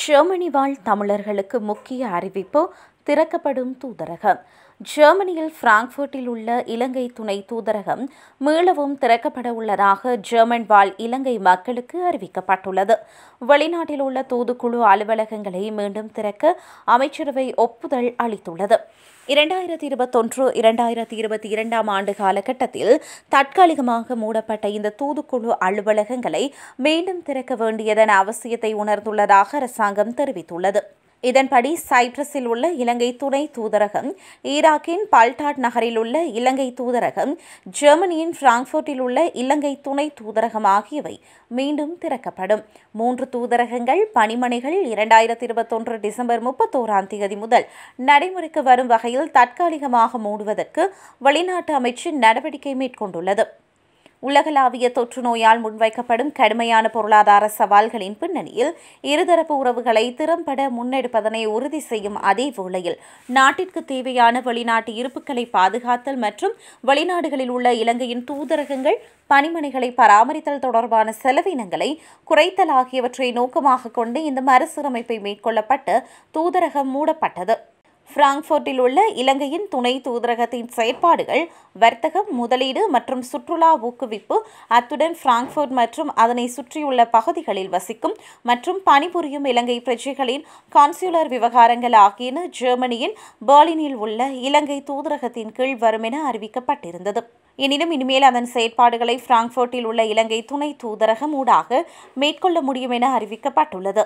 Germany வாழ் தமிழர்களுக்கு முக்கிய அறிவிப்பு திறக்கப்படும் தூதரகம் ஜெர்மனியில் பிராங்க்ஃபர்ட்டில் உள்ள இலங்கை துணை தூதரகம் மீளவும் திறக்கப்பட உள்ளதாக ஜெர்மன் வாழ் இலங்கை மக்களுக்கு அறிவிக்கப்பட்டுள்ளது வெளிநாட்டில் உள்ள தூதுக்குழு அலுவலகங்களை மீண்டும் திறக்க அமைச்சரவை ஒப்புதல் அளித்துள்ளது இரண்டாயிரத்தி இருபத்தொன்று இரண்டாயிரத்தி இருபத்தி இரண்டாம் ஆண்டு காலகட்டத்தில் தற்காலிகமாக மூடப்பட்ட இந்த தூதுக்குழு அலுவலகங்களை மீண்டும் திறக்க வேண்டியதன் அவசியத்தை உணர்ந்துள்ளதாக அரசாங்கம் தெரிவித்துள்ளது இதன்படி சைப்ரஸில் உள்ள இலங்கை துணை தூதரகம் ஈராக்கின் பால்டாட் நகரில் உள்ள இலங்கை தூதரகம் ஜெர்மனியின் பிராங்க்ஃபர்ட்டில் உள்ள இலங்கை துணை தூதரகம் ஆகியவை மீண்டும் திறக்கப்படும் மூன்று தூதரகங்கள் பணிமனைகள் இரண்டாயிரத்தி இருபத்தொன்று டிசம்பர் முப்பத்தோராம் தேதி முதல் நடைமுறைக்கு வரும் வகையில் தற்காலிகமாக மூடுவதற்கு வெளிநாட்டு அமைச்சு நடவடிக்கை மேற்கொண்டுள்ளது உலகளாவிய தொற்று நோயால் முன்வைக்கப்படும் கடுமையான பொருளாதார சவால்களின் பின்னணியில் இருதரப்பு உறவுகளை திறம்பட முன்னெடுப்பதனை உறுதி செய்யும் அதே வேளையில் நாட்டிற்கு தேவையான வெளிநாட்டு இருப்புக்களை பாதுகாத்தல் மற்றும் வெளிநாடுகளில் உள்ள இலங்கையின் தூதரகங்கள் பணிமனைகளை பராமரித்தல் தொடர்பான செலவினங்களை குறைத்தல் ஆகியவற்றை நோக்கமாக கொண்டு இந்த மறுசீரமைப்பை மேற்கொள்ளப்பட்டு தூதரகம் மூடப்பட்டது பிராங்க்ஃபர்ட்டில் உள்ள இலங்கையின் துணை தூதரகத்தின் செயற்பாடுகள் வர்த்தகம் முதலீடு மற்றும் சுற்றுலா ஊக்குவிப்பு அத்துடன் பிராங்க்ஃபர்ட் மற்றும் அதனை சுற்றியுள்ள பகுதிகளில் வசிக்கும் மற்றும் பணிபுரியும் இலங்கை பிரஜைகளின் கான்சுலர் விவகாரங்கள் ஆகியன ஜெர்மனியின் பெர்லினில் உள்ள இலங்கை தூதரகத்தின் கீழ் வரும் என அறிவிக்கப்பட்டிருந்தது எனினும் இனிமேல் அதன் செயற்பாடுகளை பிராங்க்ஃபர்ட்டில் உள்ள இலங்கை துணை தூதரகம் ஊடாக மேற்கொள்ள முடியும் என அறிவிக்கப்பட்டுள்ளது